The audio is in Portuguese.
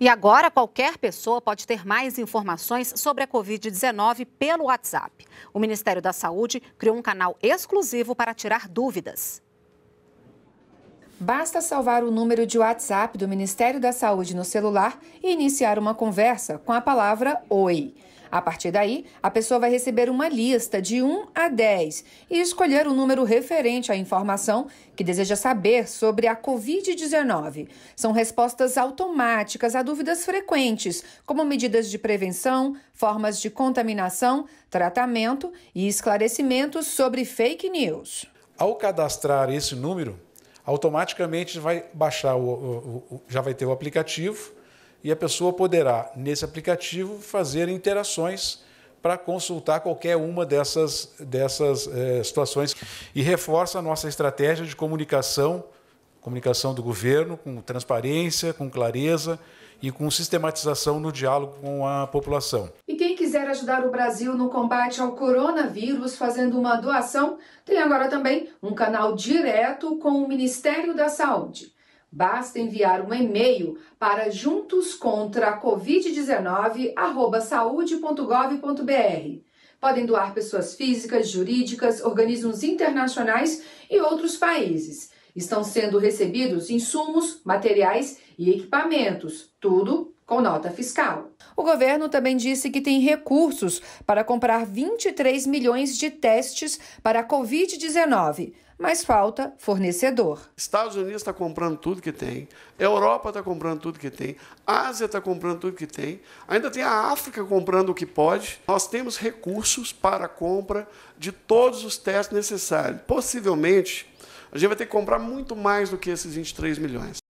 E agora qualquer pessoa pode ter mais informações sobre a Covid-19 pelo WhatsApp. O Ministério da Saúde criou um canal exclusivo para tirar dúvidas. Basta salvar o número de WhatsApp do Ministério da Saúde no celular e iniciar uma conversa com a palavra Oi. A partir daí, a pessoa vai receber uma lista de 1 a 10 e escolher o um número referente à informação que deseja saber sobre a Covid-19. São respostas automáticas a dúvidas frequentes, como medidas de prevenção, formas de contaminação, tratamento e esclarecimentos sobre fake news. Ao cadastrar esse número, automaticamente vai baixar o, o, o já vai ter o aplicativo e a pessoa poderá, nesse aplicativo, fazer interações para consultar qualquer uma dessas, dessas é, situações. E reforça a nossa estratégia de comunicação, comunicação do governo, com transparência, com clareza e com sistematização no diálogo com a população. E quem quiser ajudar o Brasil no combate ao coronavírus fazendo uma doação, tem agora também um canal direto com o Ministério da Saúde. Basta enviar um e-mail para juntoscontracovid19@saude.gov.br. Podem doar pessoas físicas, jurídicas, organismos internacionais e outros países. Estão sendo recebidos insumos, materiais e equipamentos, tudo com nota fiscal. O governo também disse que tem recursos para comprar 23 milhões de testes para a Covid-19, mas falta fornecedor. Estados Unidos está comprando tudo que tem, Europa está comprando tudo que tem, Ásia está comprando tudo que tem, ainda tem a África comprando o que pode. Nós temos recursos para a compra de todos os testes necessários. Possivelmente, a gente vai ter que comprar muito mais do que esses 23 milhões.